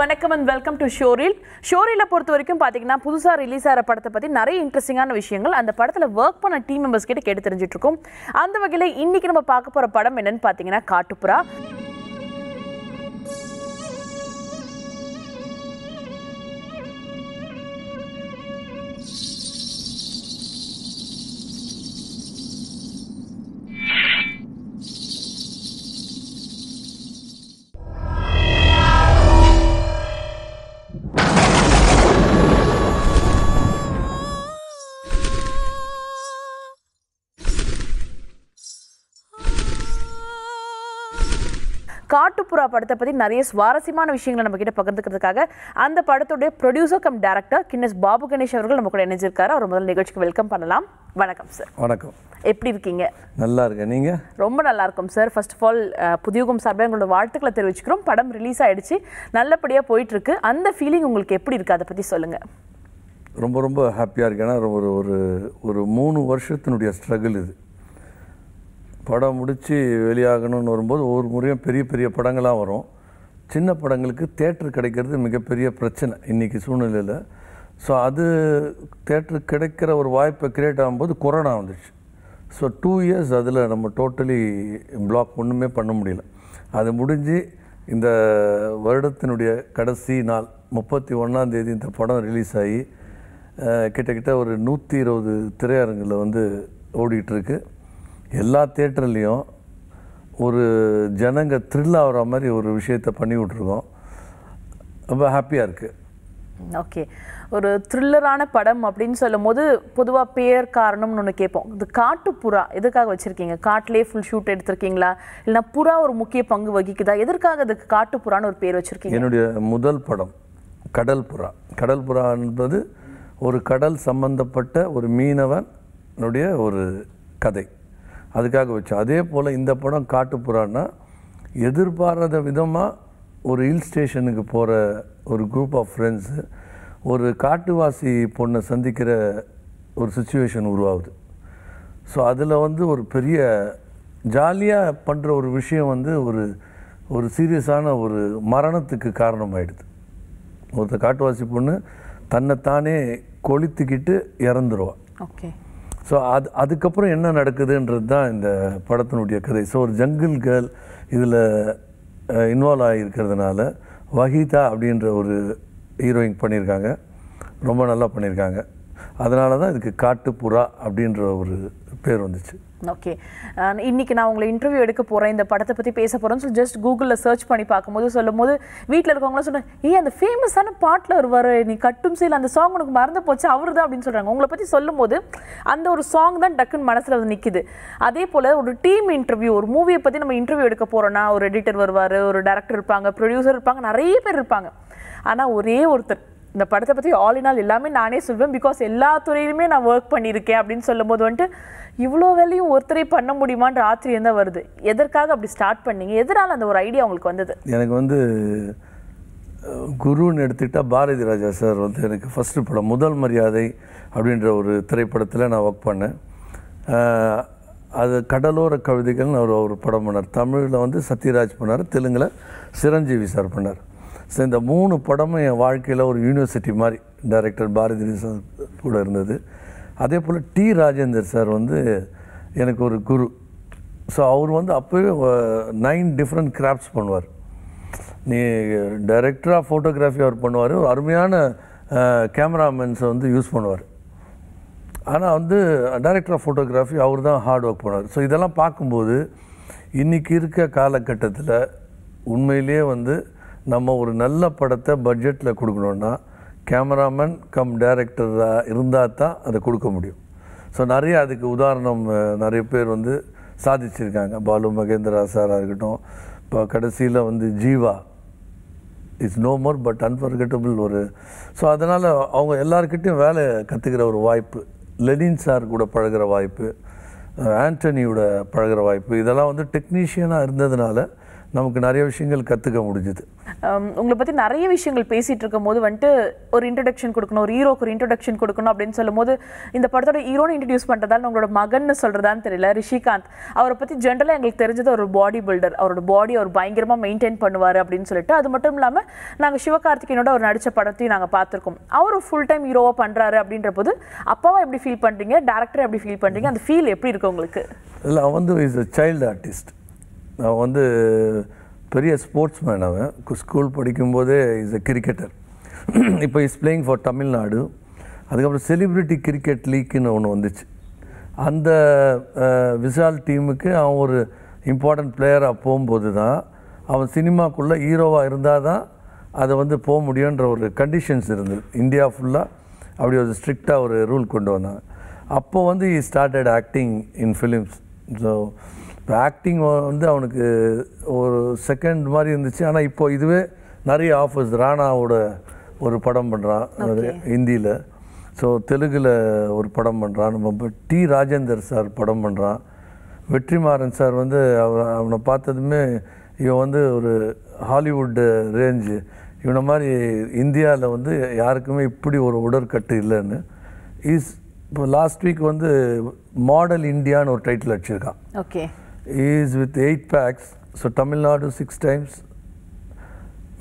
வணக்கம் and welcome to ஷோரில் ஷோரியில் பொறுத்த வரைக்கும் பார்த்தீங்கன்னா புதுசாக ரிலீஸ் ஆகிற படத்தை பற்றி நிறைய இன்ட்ரெஸ்டிங்கான விஷயங்கள் அந்த படத்தில் ஒர்க் பண்ண டீம் மெம்பர்ஸ் கிட்ட கேட்டு தெரிஞ்சிட்ருக்கோம் அந்த வகையில் இன்றைக்கி நம்ம பார்க்க போகிற படம் என்னென்னு பார்த்தீங்கன்னா காட்டுப்புறா காட்டுப்புறா படத்தை பற்றி நிறைய சுவாரஸ்யமான விஷயங்களை நம்ம கிட்ட பகிர்ந்துக்கிறதுக்காக அந்த படத்துடைய producer cum director Guinness Babu Ganesh அவர்கள் நம்ம கூட இணைஞ்சிருக்காரு அவர் முதல் நிகழ்ச்சிக்கு வெல்கம் பண்ணலாம் வணக்கம் சார் வணக்கம் எப்படி இருக்கீங்க நல்லா இருக்கேன் நீங்கள் ரொம்ப நல்லா இருக்கும் சார் ஃபர்ஸ்ட் ஆஃப் ஆல் புதியகம் சார்பாக உங்களோட வாழ்த்துக்களை தெரிவிச்சுக்கிறோம் படம் ரிலீஸ் ஆயிடுச்சு நல்லபடியாக இருக்கு அந்த ஃபீலிங் உங்களுக்கு எப்படி இருக்குது அதை பற்றி சொல்லுங்கள் ரொம்ப ரொம்ப ஹாப்பியாக இருக்கு ஏன்னா ஒரு ஒரு மூணு வருஷத்தினுடைய ஸ்ட்ரகிள் இது படம் முடித்து வெளியாகணும்னு வரும்போது ஒவ்வொரு முறையும் பெரிய பெரிய படங்களாக வரும் சின்ன படங்களுக்கு தேட்டர் கிடைக்கிறது மிகப்பெரிய பிரச்சனை இன்றைக்கி சூழ்நிலையில் ஸோ அது தேட்டர் கிடைக்கிற ஒரு வாய்ப்பை க்ரியேட் ஆகும்போது கொரோனா வந்துச்சு ஸோ டூ இயர்ஸ் அதில் நம்ம டோட்டலி பிளாக் ஒன்றுமே பண்ண முடியல அது முடிஞ்சு இந்த வருடத்தினுடைய கடைசி நாள் முப்பத்தி ஒன்றாந்தேதி இந்த படம் ரிலீஸ் ஆகி கிட்டத்தட்ட ஒரு நூற்றி இருபது திரையரங்கில் வந்து ஓடிட்டுருக்கு எல்லா தேட்டர்லேயும் ஒரு ஜனங்க த்ரில் ஆகிற மாதிரி ஒரு விஷயத்த பண்ணி விட்ருக்கோம் ரொம்ப ஹாப்பியாக இருக்குது ஓகே ஒரு த்ரில்லரான படம் அப்படின்னு சொல்லும் போது பொதுவாக பேர் காரணம்னு ஒன்று கேட்போம் இது காட்டுப்புறா எதுக்காக வச்சுருக்கீங்க காட்டிலே ஃபுல் ஷூட் எடுத்திருக்கீங்களா இல்லைனா புறா ஒரு முக்கிய பங்கு வகிக்குதா எதற்காக அதுக்கு காட்டுப்புறான்னு ஒரு பேர் வச்சுருக்கீங்க என்னுடைய முதல் படம் கடல் புறா கடல் புறா என்பது ஒரு கடல் சம்பந்தப்பட்ட ஒரு மீனவனுடைய ஒரு கதை அதுக்காக வச்சோம் அதே போல் இந்த படம் காட்டுப்புறான்னா எதிர்பாராத விதமாக ஒரு ஹில் ஸ்டேஷனுக்கு போகிற ஒரு குரூப் ஆஃப் ஃப்ரெண்ட்ஸு ஒரு காட்டுவாசி பொண்ணை சந்திக்கிற ஒரு சுச்சுவேஷன் உருவாகுது ஸோ அதில் வந்து ஒரு பெரிய ஜாலியாக பண்ணுற ஒரு விஷயம் வந்து ஒரு ஒரு சீரியஸான ஒரு மரணத்துக்கு காரணமாயிடுது ஒருத்த காட்டுவாசி பொண்ணு தன்னைத்தானே கொளுத்துக்கிட்டு இறந்துருவாள் ஓகே ஸோ அது அதுக்கப்புறம் என்ன நடக்குதுன்றது தான் இந்த படத்தினுடைய கதை ஸோ ஒரு ஜங்கிள் கேர்ள் இதில் இன்வால்வ் ஆகியிருக்கிறதுனால வஹீதா அப்படின்ற ஒரு ஹீரோயின் பண்ணியிருக்காங்க ரொம்ப நல்லா பண்ணியிருக்காங்க அதனால தான் இதுக்கு காட்டுப்புறா அப்படின்ற ஒரு பேர் வந்துச்சு ஓகே இன்னைக்கு நான் உங்களை இன்டர்வியூ எடுக்க போகிறேன் இந்த படத்தை பற்றி பேச போகிறேன்னு சொல்லி ஜஸ்ட் கூகுளில் சர்ச் பண்ணி பார்க்கும்போது சொல்லும் போது வீட்டில் இருக்கவங்களாம் சொன்னேன் ஏ அந்த ஃபேமஸான பாட்டில் வருவார் நீ கட்டும் சீல் அந்த சாங் உனக்கு மறந்து போச்சு அவர் தான் அப்படின்னு சொல்கிறாங்க உங்களை பற்றி சொல்லும்போது அந்த ஒரு சாங் தான் டக்குன்னு மனசில் வந்து நிற்கிது அதே போல் ஒரு டீம் இன்டர்வியூ ஒரு மூவியை பற்றி நம்ம இன்டர்வியூ எடுக்க போகிறோன்னா ஒரு எடிட்டர் வருவார் ஒரு டேரக்டர் இருப்பாங்க ப்ரொடியூசர் இருப்பாங்க நிறைய பேர் இருப்பாங்க ஆனால் ஒரே ஒருத்தர் இந்த படத்தை பற்றி ஆல் இன் ஆல் எல்லாமே நானே சொல்வேன் பிகாஸ் எல்லா துறையிலுமே நான் ஒர்க் பண்ணியிருக்கேன் அப்படின்னு சொல்லும்போது வந்துட்டு இவ்வளோ வேலையும் ஒருத்தரே பண்ண முடியுமான்ற ஆத்திரியம் தான் வருது எதற்காக அப்படி ஸ்டார்ட் பண்ணீங்க எதனால் அந்த ஒரு ஐடியா உங்களுக்கு வந்தது எனக்கு வந்து குருன்னு எடுத்துக்கிட்டால் பாரதி ராஜா சார் வந்து எனக்கு ஃபஸ்ட்டு படம் முதல் மரியாதை அப்படின்ற ஒரு திரைப்படத்தில் நான் ஒர்க் பண்ணேன் அது கடலோர கவிதைகள்னு அவர் ஒரு படம் பண்ணார் தமிழில் வந்து சத்யராஜ் பண்ணார் தெலுங்கில் சிரஞ்சீவி சார் பண்ணார் ஸோ இந்த மூணு படமும் என் வாழ்க்கையில் ஒரு யூனிவர்சிட்டி மாதிரி டைரக்டர் பாரதி சார் கூட இருந்தது அதே போல் டி ராஜேந்தர் சார் வந்து எனக்கு ஒரு குரு ஸோ அவர் வந்து அப்போயே நைன் டிஃப்ரெண்ட் கிராஃப்ட்ஸ் பண்ணுவார் நீ டைரக்டராக ஃபோட்டோகிராஃபி அவர் பண்ணுவார் ஒரு அருமையான கேமராமேன்ஸை வந்து யூஸ் பண்ணுவார் ஆனால் வந்து டைரக்டர் ஆஃப் ஃபோட்டோகிராஃபி அவர் தான் ஹார்ட் ஒர்க் பண்ணுவார் ஸோ இதெல்லாம் பார்க்கும்போது இன்றைக்கி இருக்க காலகட்டத்தில் உண்மையிலே வந்து நம்ம ஒரு நல்ல படத்தை பட்ஜெட்டில் கொடுக்கணுன்னா கேமராமேன் கம் டேரக்டராக இருந்தால் தான் அதை கொடுக்க முடியும் ஸோ நிறைய அதுக்கு உதாரணம் நிறைய பேர் வந்து சாதிச்சிருக்காங்க பாலு மகேந்திரா சாராக இருக்கட்டும் இப்போ கடைசியில் வந்து Jeeva it's no more but unforgettable ஒரு ஸோ அதனால் அவங்க எல்லாருக்கிட்டையும் வேலை கற்றுக்கிற ஒரு வாய்ப்பு லெனின் சார் கூட பழகிற வாய்ப்பு ஆண்டனியோட பழகிற வாய்ப்பு இதெல்லாம் வந்து டெக்னீஷியனாக இருந்ததுனால நமக்கு நிறைய விஷயங்கள் கற்றுக்க முடிஞ்சுது உங்களை பற்றி நிறைய விஷயங்கள் பேசிகிட்டு இருக்கும் போது வந்துட்டு ஒரு இன்ட்ரடக்ஷன் கொடுக்கணும் ஒரு ஹீரோக்கு ஒரு இன்ட்ரடக்ஷன் கொடுக்கணும் அப்படின்னு சொல்லும்போது இந்த படத்தோட ஹீரோன்னு இன்ட்ரடியூஸ் பண்ணுறதால உங்களோட மகன்னு சொல்கிறதான்னு தெரியல ரிஷிகாந்த் அவரை பற்றி ஜென்ரலாக எங்களுக்கு தெரிஞ்சது ஒரு பாடி பில்டர் அவரோட பாடி அவர் பயங்கரமாக மெயின்டைன் பண்ணுவார் அப்படின்னு சொல்லிட்டு அது மட்டும் இல்லாமல் நாங்கள் சிவகார்த்திகேயனோட அவர் நடித்த படத்தையும் நாங்கள் பார்த்துருக்கோம் அவர் ஃபுல் டைம் ஹீரோவாக பண்ணுறாரு அப்படின்ற போது அப்பாவை எப்படி ஃபீல் பண்ணுறீங்க டேரக்டர் எப்படி ஃபீல் பண்ணுறீங்க அந்த ஃபீல் எப்படி இருக்கு உங்களுக்கு இல்லை அவன் வந்து இஸ் அ சைல்டு ஆர்டிஸ்ட் அவன் வந்து பெரிய ஸ்போர்ட்ஸ் மேன் அவன் ஸ்கூல் படிக்கும்போதே இஸ் எ கிரிக்கெட்டர் இப்போ இஸ் பிளேயிங் ஃபார் தமிழ்நாடு அதுக்கப்புறம் செலிப்ரிட்டி கிரிக்கெட் லீக்குன்னு ஒன்று வந்துச்சு அந்த விஷால் டீமுக்கு அவன் ஒரு இம்பார்ட்டன்ட் பிளேயராக போகும்போது தான் அவன் சினிமாக்குள்ளே ஹீரோவாக இருந்தால் தான் அதை வந்து போக முடியுன்ற ஒரு கண்டிஷன்ஸ் இருந்தது இந்தியா ஃபுல்லாக அப்படி ஒரு ஸ்ட்ரிக்டாக ஒரு ரூல் கொண்டு வந்தாங்க அப்போது வந்து he started acting in films so இப்போ ஆக்டிங் வந்து அவனுக்கு ஒரு செகண்ட் மாதிரி இருந்துச்சு ஆனால் இப்போ இதுவே நிறைய ஆஃபர்ஸ் ராணாவோட ஒரு படம் பண்ணுறான் ஹிந்தியில் ஸோ தெலுங்கில் ஒரு படம் பண்ணுறான் நம்ம டி ராஜேந்தர் சார் படம் பண்ணுறான் வெற்றிமாறன் சார் வந்து அவனை பார்த்ததுமே இவன் வந்து ஒரு ஹாலிவுட்டு ரேஞ்சு இவனை மாதிரி இந்தியாவில் வந்து யாருக்குமே இப்படி ஒரு உடற்கட்டு இல்லைன்னு இஸ் இப்போ லாஸ்ட் வீக் வந்து மாடல் இந்தியான்னு ஒரு டைட்டில் அடிச்சிருக்கான் okay is with eight packs so Tamil Nadu six times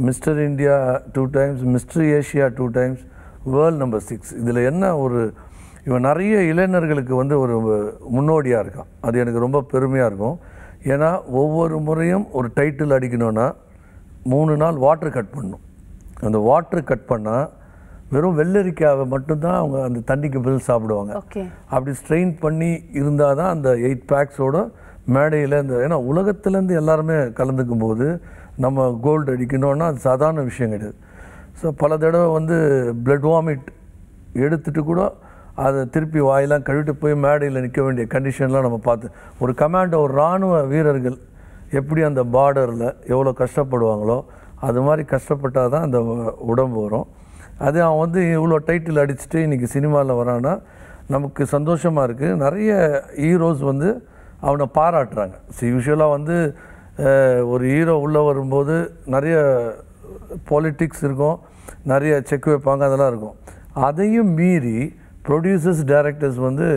mister India two times mister Asia two times world number six இதில் என்ன ஒரு இவன் நிறைய இளைஞர்களுக்கு வந்து ஒரு முன்னோடியாக இருக்கான் அது எனக்கு ரொம்ப பெருமையாக இருக்கும் ஏன்னா ஒவ்வொரு முறையும் ஒரு டைட்டில் அடிக்கணுன்னா மூணு நாள் வாட்ரு கட் பண்ணும் அந்த வாட்ரு கட் பண்ணால் வெறும் வெள்ளரிக்காவை மட்டும்தான் அவங்க அந்த தண்ணிக்கு பில் சாப்பிடுவாங்க அப்படி ஸ்ட்ரெயின் பண்ணி இருந்தால் தான் அந்த எயிட் பேக்ஸோட மேடையில் இந்த ஏன்னா உலகத்துலேருந்து எல்லாருமே கலந்துக்கும் போது நம்ம கோல்டு அடிக்கணும்னா அது சாதாரண விஷயம் கிடையாது ஸோ பல தடவை வந்து பிளட் வாமிட் எடுத்துகிட்டு கூட அதை திருப்பி வாயெல்லாம் கழுவிட்டு போய் மேடையில் நிற்க வேண்டிய கண்டிஷன்லாம் நம்ம பார்த்து ஒரு கமாண்டோ ஒரு இராணுவ வீரர்கள் எப்படி அந்த பார்டரில் எவ்வளோ கஷ்டப்படுவாங்களோ அது மாதிரி கஷ்டப்பட்டால் தான் அந்த உடம்பு வரும் அது அவன் வந்து இவ்வளோ டைட்டில் அடிச்சுட்டு இன்றைக்கி சினிமாவில் வரான்னா நமக்கு சந்தோஷமாக இருக்குது நிறைய ஹீரோஸ் வந்து அவனை பாராட்டுறாங்க ஸோ யூஸ்வலாக வந்து ஒரு ஹீரோ உள்ளே வரும்போது நிறைய பாலிட்டிக்ஸ் இருக்கும் நிறைய செக் வைப்பாங்க அதெல்லாம் இருக்கும் அதையும் மீறி ப்ரொடியூசர்ஸ் டைரக்டர்ஸ் வந்து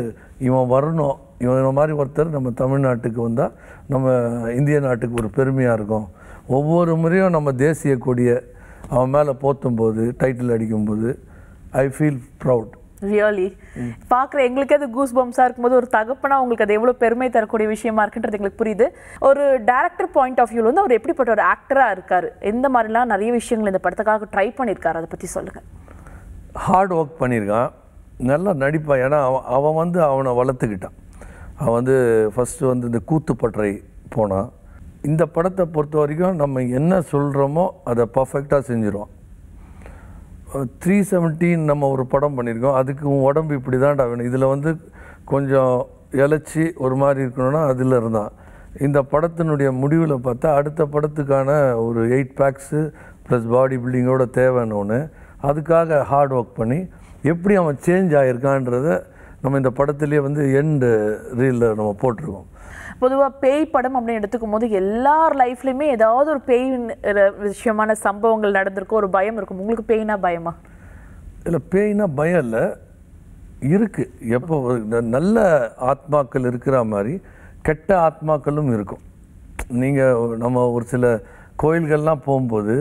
இவன் வரணும் இவன் மாதிரி ஒருத்தர் நம்ம தமிழ்நாட்டுக்கு வந்தால் நம்ம இந்திய நாட்டுக்கு ஒரு பெருமையாக இருக்கும் ஒவ்வொரு முறையும் நம்ம தேசிய கொடியை அவன் மேலே போத்தும் போது டைட்டில் அடிக்கும்போது ஐ ஃபீல் ப்ரவுட் ரியலி பார்க்குற எங்களுக்கே அது கூஸ் பம்ஸாக இருக்கும்போது ஒரு தகப்பனா உங்களுக்கு அது எவ்வளோ பெருமை தரக்கூடிய விஷயமா இருக்குன்றது எங்களுக்கு புரியுது ஒரு டேரக்டர் பாயிண்ட் ஆஃப் வியூவில் வந்து அவர் எப்படிப்பட்ட ஒரு ஆக்டராக இருக்கார் இந்த மாதிரிலாம் நிறைய விஷயங்கள் இந்த படத்துக்காக ட்ரை பண்ணியிருக்காரு அதை பற்றி சொல்லுங்கள் ஹார்ட் ஒர்க் பண்ணியிருக்கான் நல்லா நடிப்பான் ஏன்னா அவன் அவன் வந்து அவனை வளர்த்துக்கிட்டான் அவன் வந்து ஃபஸ்ட்டு வந்து இந்த கூத்து பற்றை போனான் இந்த படத்தை பொறுத்த வரைக்கும் நம்ம என்ன சொல்கிறோமோ அதை பர்ஃபெக்டாக செஞ்சிருவோம் த்ரீ செவன்ட்டின்னு நம்ம ஒரு படம் பண்ணியிருக்கோம் அதுக்கு உன் உடம்பு இப்படி தான்டா வேணும் இதில் வந்து கொஞ்சம் இலச்சி ஒரு மாதிரி இருக்கணும்னா அதில் இருந்தான் இந்த படத்தினுடைய முடிவில் பார்த்தா அடுத்த படத்துக்கான ஒரு எயிட் பேக்ஸு ப்ளஸ் பாடி பில்டிங்கோட தேவைன்னு ஒன்று அதுக்காக ஹார்ட் ஒர்க் பண்ணி எப்படி அவன் சேஞ்ச் ஆகியிருக்கான்றத நம்ம இந்த படத்துலேயே வந்து எண்டு ரீலில் நம்ம போட்டிருக்கோம் பொதுவாக பேய் படம் அப்படின்னு எடுத்துக்கும் போது எல்லார் லைஃப்லையுமே ஏதாவது ஒரு பேய் விஷயமான சம்பவங்கள் நடந்திருக்கும் ஒரு பயம் இருக்கும் உங்களுக்கு பேய்னா பயமா இல்லை பேய்னா பயம் இல்லை இருக்குது எப்போ நல்ல ஆத்மாக்கள் இருக்கிற மாதிரி கெட்ட ஆத்மாக்களும் இருக்கும் நீங்கள் நம்ம ஒரு சில கோயில்கள்லாம் போகும்போது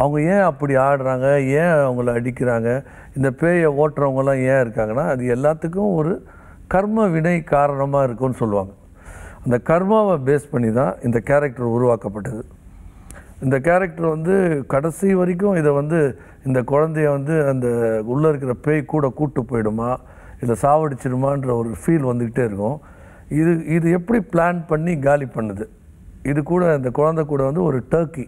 அவங்க ஏன் அப்படி ஆடுறாங்க ஏன் அவங்கள அடிக்கிறாங்க இந்த பேயை ஓட்டுறவங்கலாம் ஏன் இருக்காங்கன்னா அது எல்லாத்துக்கும் ஒரு கர்ம வினை காரணமாக இருக்குன்னு சொல்லுவாங்க அந்த கர்மாவை பேஸ் பண்ணி தான் இந்த கேரக்டர் உருவாக்கப்பட்டது இந்த கேரக்டர் வந்து கடைசி வரைக்கும் இதை வந்து இந்த குழந்தைய வந்து அந்த உள்ளே இருக்கிற பேய் கூட கூட்டு போயிடுமா இல்லை சாவடிச்சிடுமான்ற ஒரு ஃபீல் வந்துக்கிட்டே இருக்கும் இது இது எப்படி பிளான் பண்ணி காலி பண்ணுது இது கூட இந்த குழந்தை கூட வந்து ஒரு டர்க்கி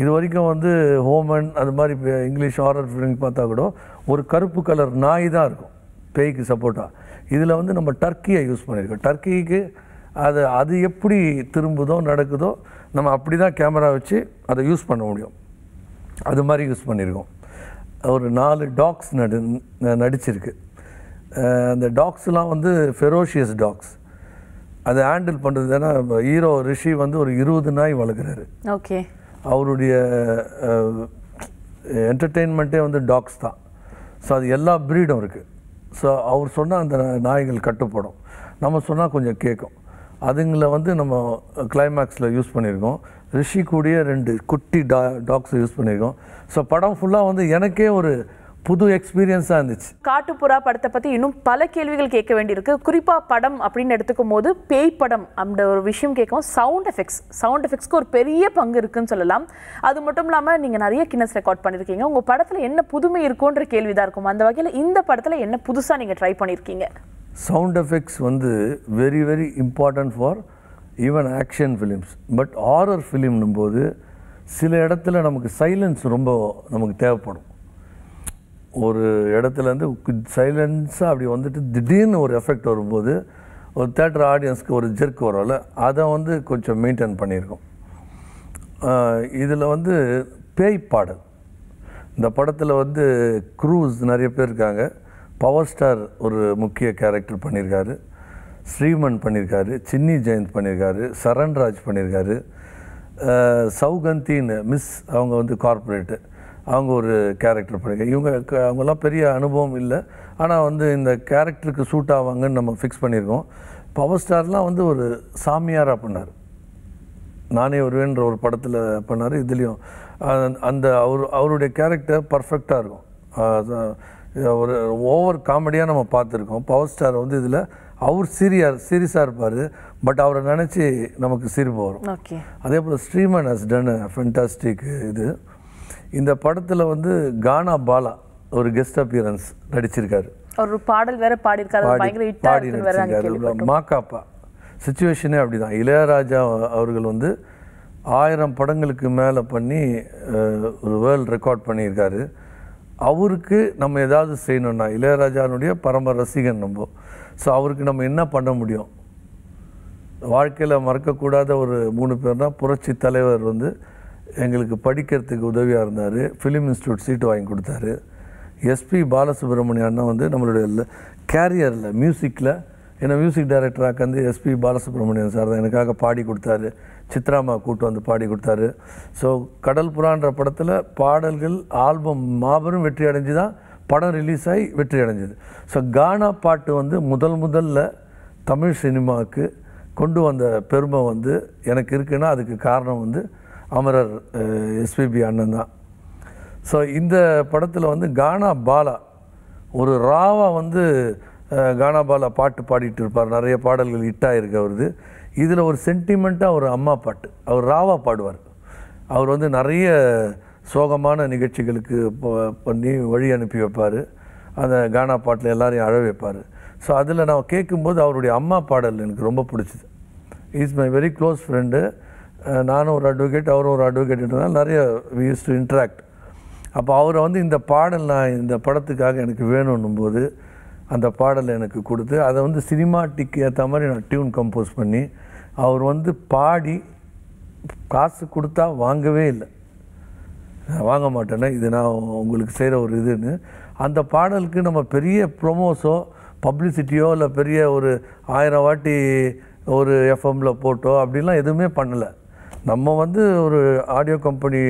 இது வரைக்கும் வந்து ஹோமன் அது மாதிரி இங்கிலீஷ் ஹாரர் ஃபிலிம் பார்த்தா கூட ஒரு கருப்பு கலர் நாய் தான் இருக்கும் பேய்க்கு சப்போர்ட்டாக இதில் வந்து நம்ம டர்க்கியை யூஸ் பண்ணியிருக்கோம் டர்க்கிக்கு அது அது எப்படி திரும்புதோ நடக்குதோ நம்ம அப்படி தான் கேமரா வச்சு அதை யூஸ் பண்ண முடியும் அது மாதிரி யூஸ் பண்ணியிருக்கோம் ஒரு நாலு டாக்ஸ் நடு நடிச்சிருக்கு அந்த டாக்ஸ்லாம் வந்து ஃபெரோஷியஸ் டாக்ஸ் அதை ஹேண்டில் பண்ணுறது ஏன்னா ஹீரோ ரிஷி வந்து ஒரு இருபது நாய் வளர்க்குறாரு ஓகே அவருடைய என்டர்டெயின்மெண்ட்டே வந்து டாக்ஸ் தான் ஸோ அது எல்லா ப்ரீடும் இருக்குது ஸோ அவர் சொன்னால் அந்த நாய்கள் கட்டுப்படும் நம்ம சொன்னால் கொஞ்சம் கேட்கும் அதுங்களை வந்து நம்ம கிளைமேக்ஸில் யூஸ் பண்ணியிருக்கோம் ரிஷி கூடிய ரெண்டு குட்டி டா டாக்ஸ் யூஸ் பண்ணியிருக்கோம் ஸோ படம் ஃபுல்லாக வந்து எனக்கே ஒரு புது எக்ஸ்பீரியன்ஸாக இருந்துச்சு காட்டுப்புறா படத்தை பற்றி இன்னும் பல கேள்விகள் கேட்க வேண்டியிருக்கு குறிப்பாக படம் அப்படின்னு எடுத்துக்கும் போது பேய் படம் அந்த ஒரு விஷயம் கேட்கும் சவுண்ட் எஃபெக்ட்ஸ் சவுண்ட் எஃபெக்ட்ஸ்க்கு ஒரு பெரிய பங்கு இருக்குன்னு சொல்லலாம் அது மட்டும் இல்லாமல் நீங்கள் நிறைய கின்னஸ் ரெக்கார்ட் பண்ணியிருக்கீங்க உங்கள் படத்தில் என்ன புதுமை இருக்குன்ற கேள்வி தான் இருக்கும் அந்த வகையில் இந்த படத்தில் என்ன புதுசாக நீங்கள் ட்ரை பண்ணியிருக்கீங்க சவுண்ட் எஃபெக்ட்ஸ் வந்து very very important for even action films but horror ஃபிலிம்னும் போது சில இடத்துல நமக்கு சைலன்ஸ் ரொம்ப நமக்கு தேவைப்படும் ஒரு இடத்துலேருந்து சைலன்ஸாக அப்படி வந்துட்டு திடீர்னு ஒரு எஃபெக்ட் வரும்போது ஒரு தேட்டர் ஆடியன்ஸ்க்கு ஒரு ஜெர்க் வரும்ல அதை வந்து கொஞ்சம் மெயின்டைன் பண்ணியிருக்கோம் இதில் வந்து பேய் பாடல் இந்த படத்தில் வந்து க்ரூஸ் நிறைய பேர் இருக்காங்க பவர் ஸ்டார் ஒரு முக்கிய கேரக்டர் பண்ணியிருக்காரு ஸ்ரீமன் பண்ணியிருக்காரு சின்னி ஜெயந்த் பண்ணியிருக்காரு சரண்ராஜ் பண்ணியிருக்காரு சௌகந்தின்னு மிஸ் அவங்க வந்து கார்ப்பரேட்டு அவங்க ஒரு கேரக்டர் பண்ணியிருக்காங்க இவங்க அவங்கெல்லாம் பெரிய அனுபவம் இல்லை ஆனால் வந்து இந்த கேரக்டருக்கு சூட் ஆவாங்கன்னு நம்ம ஃபிக்ஸ் பண்ணியிருக்கோம் பவர் ஸ்டார்லாம் வந்து ஒரு சாமியாராக பண்ணார் நானே ஒருவேன்ற ஒரு படத்தில் பண்ணார் இதுலேயும் அந்த அவர் அவருடைய கேரக்டர் பர்ஃபெக்டாக இருக்கும் ஒரு ஓவர் காமெடியாக நம்ம பார்த்துருக்கோம் பவர் ஸ்டார் வந்து இதில் அவர் சீரியா சீரியஸாக இருப்பார் பட் அவரை நினச்சி நமக்கு சிரிப்பு வரும் அதே போல் ஸ்ரீமன் ஹஸ் டன் ஃபென்டாஸ்டிக் இது இந்த படத்தில் வந்து கானா பாலா ஒரு கெஸ்ட் அப்பியரன்ஸ் நடிச்சிருக்காரு ஒரு பாடல் வேற பாடியிருக்காரு பாடி நடிச்சிருக்காரு மாக்காப்பா சுச்சுவேஷனே அப்படிதான் இளையராஜா அவர்கள் வந்து ஆயிரம் படங்களுக்கு மேலே பண்ணி ஒரு வேர்ல்டு ரெக்கார்ட் பண்ணியிருக்காரு அவருக்கு நம்ம ஏதாவது செய்யணும்னா இளையராஜானுடைய பரம ரசிகன் நம்ம ஸோ அவருக்கு நம்ம என்ன பண்ண முடியும் வாழ்க்கையில் மறக்கக்கூடாத ஒரு மூணு பேர்னா புரட்சி தலைவர் வந்து எங்களுக்கு படிக்கிறதுக்கு உதவியாக இருந்தார் ஃபிலிம் இன்ஸ்டியூட் சீட்டு வாங்கி கொடுத்தாரு எஸ்பி பாலசுப்ரமணிய வந்து நம்மளுடைய கேரியரில் மியூசிக்கில் ஏன்னா மியூசிக் டைரக்டராக வந்து எஸ்பி பாலசுப்ரமணியன் சார் தான் எனக்காக பாடி கொடுத்தாரு சித்ராமா கூட்டு வந்து பாடி கொடுத்தாரு ஸோ கடல் புறான்ற படத்தில் பாடல்கள் ஆல்பம் மாபெரும் வெற்றி அடைஞ்சு தான் படம் ரிலீஸ் ஆகி வெற்றி அடைஞ்சது ஸோ கானா பாட்டு வந்து முதல் முதல்ல தமிழ் சினிமாவுக்கு கொண்டு வந்த பெருமை வந்து எனக்கு இருக்குன்னா அதுக்கு காரணம் வந்து அமரர் எஸ்பிபி அண்ணன் தான் ஸோ இந்த படத்தில் வந்து கானா பாலா ஒரு ராவா வந்து கானாபாலா பாட்டு பாடிட்டு இருப்பார் நிறைய பாடல்கள் ஹிட்டாக இருக்கு அவரது இதில் ஒரு சென்டிமெண்ட்டாக ஒரு அம்மா பாட்டு அவர் ராவா பாடுவார் அவர் வந்து நிறைய சோகமான நிகழ்ச்சிகளுக்கு பண்ணி வழி அனுப்பி வைப்பார் அந்த கானா பாட்டில் எல்லாரையும் அழ வைப்பார் ஸோ அதில் நான் கேட்கும்போது அவருடைய அம்மா பாடல் எனக்கு ரொம்ப பிடிச்சிது is my very close friend நானும் ஒரு அட்வொகேட் அவரும் ஒரு இருந்தால் நிறைய வி யூஸ் டு இன்ட்ராக்ட் அப்போ அவரை வந்து இந்த பாடல் நான் இந்த படத்துக்காக எனக்கு வேணும்னும் போது அந்த பாடலை எனக்கு கொடுத்து அதை வந்து சினிமாட்டிக்கு ஏற்ற மாதிரி நான் டியூன் கம்போஸ் பண்ணி அவர் வந்து பாடி காசு கொடுத்தா வாங்கவே இல்லை வாங்க மாட்டேன்னா இது நான் உங்களுக்கு செய்கிற ஒரு இதுன்னு அந்த பாடலுக்கு நம்ம பெரிய ப்ரொமோஸோ பப்ளிசிட்டியோ இல்லை பெரிய ஒரு ஆயிரம் வாட்டி ஒரு எஃப்எம்மில் போட்டோ அப்படிலாம் எதுவுமே பண்ணலை நம்ம வந்து ஒரு ஆடியோ கம்பெனி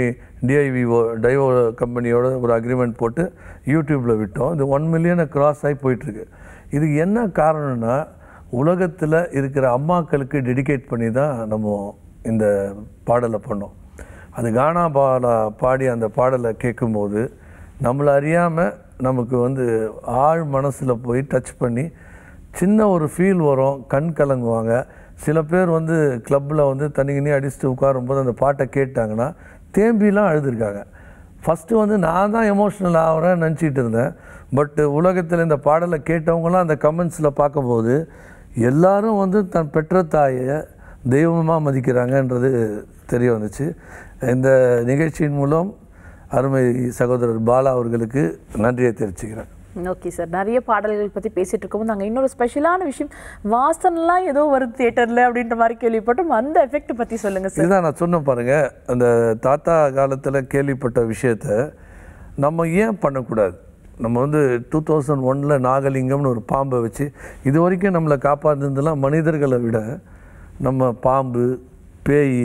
டிஐவிஓ டைவோ கம்பெனியோட ஒரு அக்ரிமெண்ட் போட்டு யூடியூப்பில் விட்டோம் இது ஒன் மில்லியனை கிராஸ் ஆகி போயிட்டுருக்கு இதுக்கு என்ன காரணம்னா உலகத்தில் இருக்கிற அம்மாக்களுக்கு டெடிகேட் பண்ணி தான் நம்ம இந்த பாடலை பண்ணோம் அது கானா பாடா பாடி அந்த பாடலை கேட்கும்போது நம்மளை அறியாமல் நமக்கு வந்து ஆழ் மனசில் போய் டச் பண்ணி சின்ன ஒரு ஃபீல் வரும் கண் கலங்குவாங்க சில பேர் வந்து கிளப்பில் வந்து தனிங்கனி அடிச்சுட்டு உட்காரும்போது அந்த பாட்டை கேட்டாங்கன்னா தேம்பிலாம் அழுதுருக்காங்க ஃபஸ்ட்டு வந்து நான் தான் எமோஷ்னல் ஆகிறேன்னு நினச்சிட்டு இருந்தேன் பட்டு உலகத்தில் இந்த பாடலை கேட்டவங்களாம் அந்த கமெண்ட்ஸில் பார்க்கும்போது எல்லாரும் வந்து தன் பெற்ற தாயை தெய்வமாக மதிக்கிறாங்கன்றது தெரிய வந்துச்சு இந்த நிகழ்ச்சியின் மூலம் அருமை சகோதரர் பாலா அவர்களுக்கு நன்றியை தெரிவிச்சுக்கிறேன் ஓகே சார் நிறைய பாடல்கள் பற்றி பேசிகிட்டு இருக்கும்போது நாங்கள் இன்னொரு ஸ்பெஷலான விஷயம் வாசனெலாம் ஏதோ வரும் தியேட்டரில் அப்படின்ற மாதிரி கேள்விப்பட்டோம் அந்த எஃபெக்ட் பற்றி சொல்லுங்கள் சார் இதுதான் நான் சொன்ன பாருங்கள் அந்த தாத்தா காலத்தில் கேள்விப்பட்ட விஷயத்த நம்ம ஏன் பண்ணக்கூடாது நம்ம வந்து டூ தௌசண்ட் ஒனில் நாகலிங்கம்னு ஒரு பாம்பை வச்சு இது வரைக்கும் நம்மளை காப்பாற்றுனதுலாம் மனிதர்களை விட நம்ம பாம்பு பேய்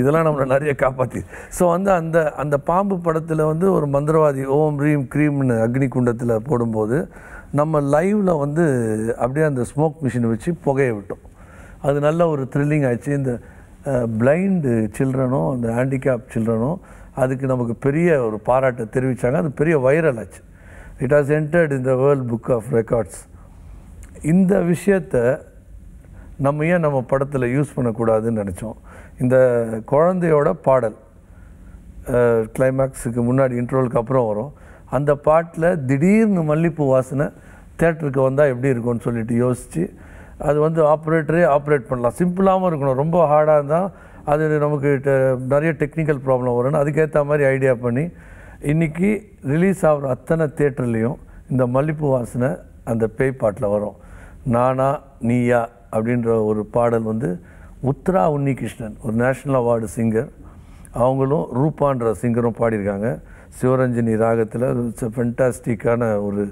இதெல்லாம் நம்மளை நிறைய காப்பாற்றி ஸோ வந்து அந்த அந்த பாம்பு படத்தில் வந்து ஒரு மந்திரவாதி ஓம் ரீம் க்ரீம்னு அக்னி குண்டத்தில் போடும்போது நம்ம லைவில் வந்து அப்படியே அந்த ஸ்மோக் மிஷினை வச்சு புகையை விட்டோம் அது நல்ல ஒரு த்ரில்லிங் ஆச்சு இந்த பிளைண்டு சில்ட்ரனும் அந்த ஹேண்டிகேப் சில்ட்ரனும் அதுக்கு நமக்கு பெரிய ஒரு பாராட்டை தெரிவித்தாங்க அது பெரிய வைரல் ஆச்சு இட் ஹாஸ் என்டர்ட் இந்த வேர்ல்ட் புக் ஆஃப் ரெக்கார்ட்ஸ் இந்த விஷயத்தை நம்ம ஏன் நம்ம படத்தில் யூஸ் பண்ணக்கூடாதுன்னு நினச்சோம் இந்த குழந்தையோட பாடல் கிளைமேக்ஸுக்கு முன்னாடி இன்ட்ரோலுக்கு அப்புறம் வரும் அந்த பாட்டில் திடீர்னு மல்லிப்பூ வாசனை தேட்டருக்கு வந்தால் எப்படி இருக்கும்னு சொல்லிட்டு யோசித்து அது வந்து ஆப்ரேட்டரே ஆப்ரேட் பண்ணலாம் சிம்பிளாகவும் இருக்கணும் ரொம்ப ஹார்டாக இருந்தால் அது நமக்கு நிறைய டெக்னிக்கல் ப்ராப்ளம் வரும்னு அதுக்கேற்ற மாதிரி ஐடியா பண்ணி இன்றைக்கி ரிலீஸ் ஆகிற அத்தனை தேட்டர்லேயும் இந்த மல்லிப்பூ வாசனை அந்த பேய் பாட்டில் வரும் நானா நீயா அப்படின்ற ஒரு பாடல் வந்து உத்ரா உன்னிகிருஷ்ணன் ஒரு நேஷ்னல் அவார்டு சிங்கர் அவங்களும் ரூபான்ற சிங்கரும் பாடியிருக்காங்க சிவரஞ்சனி ராகத்தில் இட்ஸ் ஃபென்டாஸ்டிக்கான ஒரு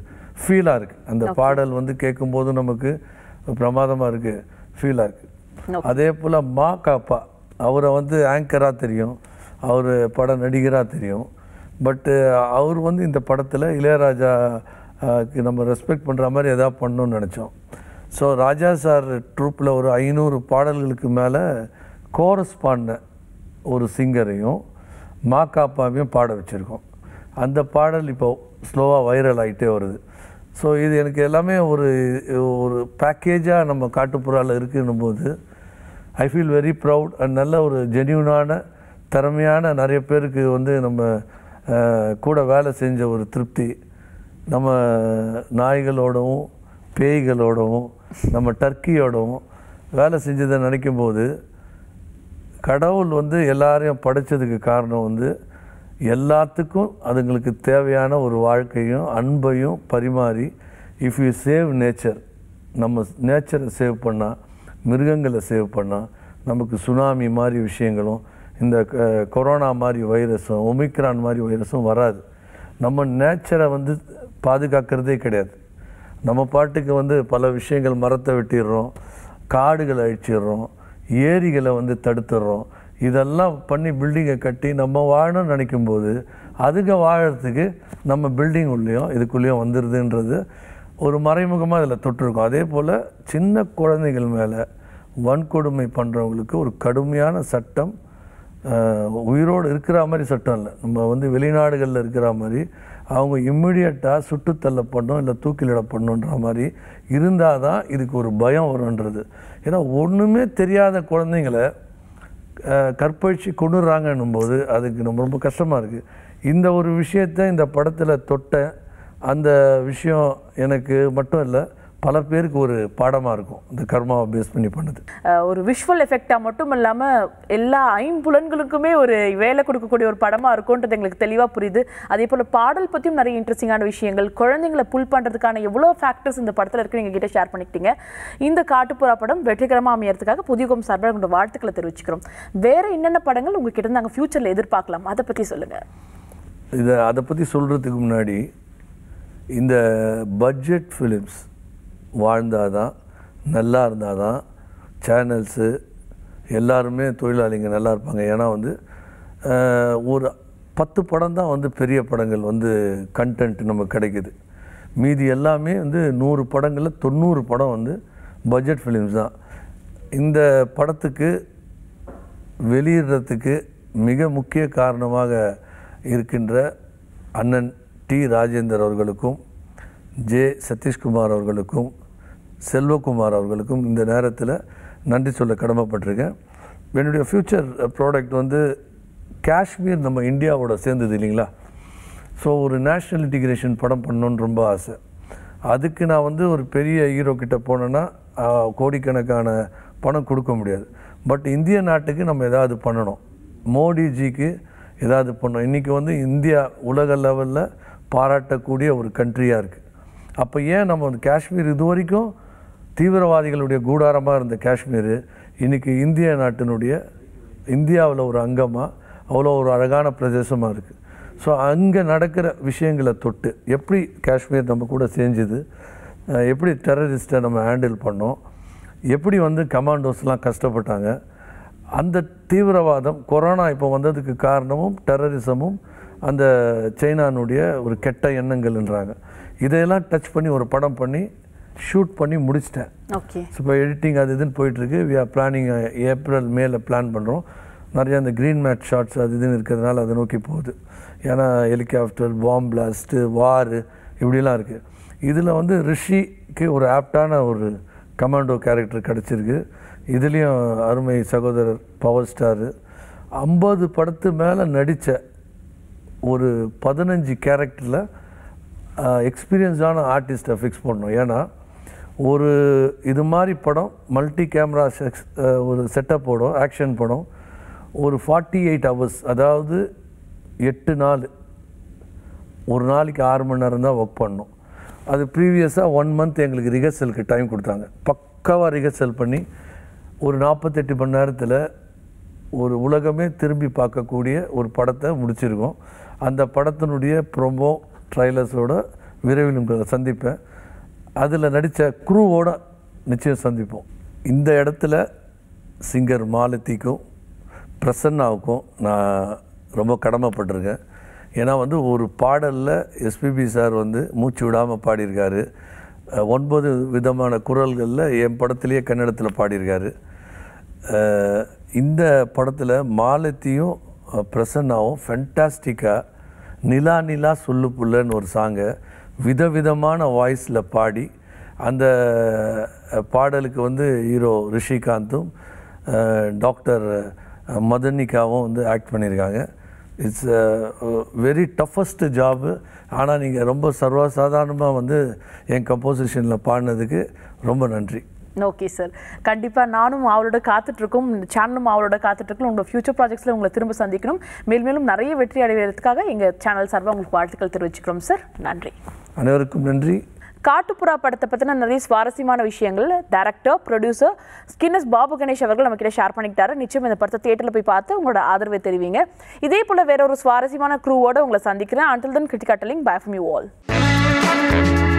ஃபீலாக இருக்குது அந்த பாடல் வந்து கேட்கும்போது நமக்கு பிரமாதமாக இருக்குது ஃபீலாக இருக்குது அதே போல் மா காப்பா அவரை வந்து ஆங்கராக தெரியும் அவர் பட நடிகராக தெரியும் பட்டு அவர் வந்து இந்த படத்தில் இளையராஜாக்கு நம்ம ரெஸ்பெக்ட் பண்ணுற மாதிரி எதாவது பண்ணணும்னு நினச்சோம் ஸோ ராஜா சார் ட்ரூப்பில் ஒரு ஐநூறு பாடல்களுக்கு மேலே கோரஸ் பாடின ஒரு சிங்கரையும் மா காப்பாவையும் பாட வச்சுருக்கோம் அந்த பாடல் இப்போ ஸ்லோவாக வைரல் ஆகிட்டே வருது ஸோ இது எனக்கு எல்லாமே ஒரு ஒரு பேக்கேஜாக நம்ம காட்டுப்புறாவில் இருக்குன்னும் போது I feel very proud and நல்ல ஒரு ஜென்யூனான திறமையான நிறைய பேருக்கு வந்து நம்ம கூட வேலை செஞ்ச ஒரு திருப்தி நம்ம நாய்களோடவும் பேய்களோடவும் நம்ம டர்க்கியோடவும் வேலை செஞ்சதை நினைக்கும் போது கடவுள் வந்து எல்லாரையும் படைத்ததுக்கு காரணம் வந்து எல்லாத்துக்கும் அதுங்களுக்கு தேவையான ஒரு வாழ்க்கையும் அன்பையும் பரிமாறி இஃப் யூ சேவ் நேச்சர் நம்ம நேச்சரை சேவ் பண்ணால் மிருகங்களை சேவ் பண்ணால் நமக்கு சுனாமி மாதிரி விஷயங்களும் இந்த கொரோனா மாதிரி வைரஸும் ஒமிக்ரான் மாதிரி வைரஸும் வராது நம்ம நேச்சரை வந்து பாதுகாக்கிறதே கிடையாது நம்ம பாட்டுக்கு வந்து பல விஷயங்கள் மரத்தை வெட்டிடுறோம் காடுகளை அழிச்சிடுறோம் ஏரிகளை வந்து தடுத்துடுறோம் இதெல்லாம் பண்ணி பில்டிங்கை கட்டி நம்ம வாழணும்னு நினைக்கும் போது அதுக்கு வாழறதுக்கு நம்ம பில்டிங் உள்ளேயும் இதுக்குள்ளேயும் வந்துடுதுன்றது ஒரு மறைமுகமாக இதில் தொட்டிருக்கும் அதே போல் சின்ன குழந்தைகள் மேலே வன்கொடுமை பண்ணுறவங்களுக்கு ஒரு கடுமையான சட்டம் உயிரோடு இருக்கிற மாதிரி சட்டம் இல்லை நம்ம வந்து வெளிநாடுகளில் இருக்கிற மாதிரி அவங்க இம்மிடியட்டாக சுட்டுத்தள்ளப்படணும் இல்லை தூக்கிலிடப்படணுன்ற மாதிரி இருந்தால் தான் இதுக்கு ஒரு பயம் வரும்ன்றது ஏன்னா ஒன்றுமே தெரியாத குழந்தைங்கள கற்பழிச்சு கொண்டுறாங்கன்னும் போது அதுக்கு நம்ம ரொம்ப கஷ்டமாக இருக்குது இந்த ஒரு விஷயத்த இந்த படத்தில் தொட்டேன் அந்த விஷயம் எனக்கு மட்டும் இல்லை பல பேருக்கு ஒரு பாடமாக இருக்கும் இந்த கர்மாவை பேஸ் பண்ணி பண்ணுது ஒரு விஷுவல் எஃபெக்டாக மட்டும் இல்லாமல் எல்லா ஐம்புலன்களுக்குமே ஒரு வேலை கொடுக்கக்கூடிய ஒரு படமாக இருக்கும்ன்றது எங்களுக்கு தெளிவாக புரியுது அதே போல் பாடல் பற்றியும் நிறைய இன்ட்ரெஸ்டிங்கான விஷயங்கள் குழந்தைங்களை புல் பண்ணுறதுக்கான எவ்வளோ ஃபேக்டர்ஸ் இந்த படத்தில் இருக்குது எங்கள் கிட்டே ஷேர் பண்ணிக்கிட்டீங்க இந்த காட்டுப்புறா படம் வெற்றிகரமாக அமையறதுக்காக புதியகம் சார்பாக உங்களோட வாழ்த்துக்களை தெரிவிச்சுக்கிறோம் வேறு என்னென்ன படங்கள் உங்ககிட்ட நாங்கள் ஃப்யூச்சரில் எதிர்பார்க்கலாம் அதை பற்றி சொல்லுங்கள் இதை அதை பற்றி சொல்கிறதுக்கு முன்னாடி இந்த பட்ஜெட் ஃபிலிம்ஸ் வாழ்ந்தால் தான் நல்லா இருந்தால் தான் சேனல்ஸு எல்லாருமே தொழிலாளிங்க நல்லா இருப்பாங்க ஏன்னா வந்து ஒரு பத்து படம் தான் வந்து பெரிய படங்கள் வந்து கண்டென்ட் நமக்கு கிடைக்குது மீதி எல்லாமே வந்து நூறு படங்களில் தொண்ணூறு படம் வந்து பட்ஜெட் ஃபிலிம்ஸ் தான் இந்த படத்துக்கு வெளியிடுறதுக்கு மிக முக்கிய காரணமாக இருக்கின்ற அண்ணன் டி ராஜேந்தர் அவர்களுக்கும் ஜே சதீஷ்குமார் அவர்களுக்கும் செல்வகுமார் அவர்களுக்கும் இந்த நேரத்தில் நன்றி சொல்ல கடமைப்பட்டிருக்கேன் என்னுடைய ஃப்யூச்சர் ப்ராடக்ட் வந்து காஷ்மீர் நம்ம இந்தியாவோட சேர்ந்தது இல்லைங்களா ஸோ ஒரு நேஷ்னல் இன்டிகிரேஷன் படம் பண்ணணுன்னு ரொம்ப ஆசை அதுக்கு நான் வந்து ஒரு பெரிய ஹீரோ கிட்ட போனேன்னா கோடிக்கணக்கான பணம் கொடுக்க முடியாது பட் இந்திய நாட்டுக்கு நம்ம எதாவது பண்ணணும் மோடிஜிக்கு ஏதாவது பண்ணணும் இன்றைக்கி வந்து இந்தியா உலக லெவலில் பாராட்டக்கூடிய ஒரு கண்ட்ரியாக இருக்குது அப்போ ஏன் நம்ம வந்து காஷ்மீர் இது வரைக்கும் தீவிரவாதிகளுடைய கூடாரமாக இருந்த காஷ்மீர் இன்றைக்கி இந்திய நாட்டினுடைய இந்தியாவில் ஒரு அங்கமாக அவ்வளோ ஒரு அழகான பிரதேசமாக இருக்குது ஸோ அங்கே நடக்கிற விஷயங்களை தொட்டு எப்படி காஷ்மீர் நம்ம கூட செஞ்சுது எப்படி டெரரிஸ்ட்டை நம்ம ஹேண்டில் பண்ணோம் எப்படி வந்து கமாண்டோஸ்லாம் கஷ்டப்பட்டாங்க அந்த தீவிரவாதம் கொரோனா இப்போ வந்ததுக்கு காரணமும் டெரரிசமும் அந்த சைனானுடைய ஒரு கெட்ட எண்ணங்கள்ன்றாங்க இதையெல்லாம் டச் பண்ணி ஒரு படம் பண்ணி ஷூட் பண்ணி முடிச்சிட்டேன் ஓகே இப்போ எடிட்டிங் அது இதுன்னு போயிட்டுருக்கு வி ஆர் பிளானிங் ஏப்ரல் மேல பிளான் பண்ணுறோம் நிறையா அந்த க்ரீன் மேட் ஷார்ட்ஸ் அது இதுன்னு இருக்கிறதுனால அதை நோக்கி போகுது ஏன்னா ஹெலிகாப்டர் பாம் பிளாஸ்ட்டு வார் இப்படிலாம் இருக்குது இதில் வந்து ரிஷிக்கு ஒரு ஆப்டான ஒரு கமாண்டோ கேரக்டர் கிடச்சிருக்கு இதுலேயும் அருமை சகோதரர் பவர் ஸ்டாரு ஐம்பது படத்து மேலே நடித்த ஒரு பதினஞ்சு கேரக்டரில் எக்ஸ்பீரியன்ஸான ஆர்டிஸ்ட்டை ஃபிக்ஸ் பண்ணணும் ஏன்னா ஒரு இது மாதிரி படம் மல்டி கேமரா செக்ஸ் ஒரு செட்டப் படம் ஆக்ஷன் படம் ஒரு ஃபார்ட்டி எயிட் ஹவர்ஸ் அதாவது எட்டு நாள் ஒரு நாளைக்கு ஆறு மணி நேரம் தான் ஒர்க் பண்ணணும் அது ப்ரீவியஸாக ஒன் மந்த் எங்களுக்கு ரிஹர்சலுக்கு டைம் கொடுத்தாங்க பக்காவாக ரிஹர்சல் பண்ணி ஒரு நாற்பத்தெட்டு மணி நேரத்தில் ஒரு உலகமே திரும்பி பார்க்கக்கூடிய ஒரு படத்தை முடிச்சிருக்கோம் அந்த படத்தினுடைய ப்ரொமோ ட்ரைலர்ஸோட விரைவில் உங்களை சந்திப்பேன் அதில் நடித்த குரூவோட நிச்சயம் சந்திப்போம் இந்த இடத்துல சிங்கர் மாலத்திக்கும் பிரசன்னாவுக்கும் நான் ரொம்ப கடமைப்பட்டிருக்கேன் ஏன்னா வந்து ஒரு பாடலில் எஸ்பிபி சார் வந்து மூச்சு விடாமல் பாடியிருக்காரு ஒன்பது விதமான குரல்களில் என் படத்துலேயே கன்னடத்தில் பாடியிருக்காரு இந்த படத்தில் மாலத்தியும் பிரசன்னாவும் ஃபென்டாஸ்டிக்காக நிலா நிலா சொல்லு புள்ளன்னு ஒரு சாங்கை விதவிதமான வாய்ஸில் பாடி அந்த பாடலுக்கு வந்து ஹீரோ ரிஷிகாந்தும் டாக்டர் மதனிகாவும் வந்து ஆக்ட் பண்ணியிருக்காங்க இட்ஸ் வெரி டஃபஸ்ட்டு ஜாபு ஆனால் நீங்கள் ரொம்ப சர்வசாதாரணமாக வந்து என் கம்போசிஷனில் பாடினதுக்கு ரொம்ப நன்றி ஓகே சார் கண்டிப்பாக நானும் அவளோட காத்துட்ருக்கோம் சேனலும் அவளோட காத்துட்ருக்கோம் உங்களோட ஃபியூச்சர் ப்ராஜெக்ட்ஸில் உங்களை திரும்ப சந்திக்கணும் மேல் மேலும் நிறைய வெற்றி அடைவதற்காக எங்கள் சேனல் சார்பாக உங்களுக்கு வாழ்த்துக்கள் தெரிவிச்சுக்கிறோம் சார் நன்றி அனைவருக்கும் நன்றி காட்டுப்புறா படத்தை பற்றின நிறைய சுவாரஸ்யமான விஷயங்கள் டேரக்டர் ப்ரொடியூசர் ஸ்கின்னஸ் பாபு கணேஷ் அவர்கள் நம்மக்கிட்ட ஷேர் பண்ணிக்கிட்டாரு நிச்சயம் இந்த படத்தை தேட்டரில் போய் பார்த்து உங்களோட ஆதரவை தெரிவிங்க இதே போல் வேற ஒரு சுவாரஸ்யமான க்ரூவோடு உங்களை சந்திக்கிறேன் அண்டில் தன் கிரிட்டிகாட்டலிங் பை ஃப்ரம் யூ ஆல்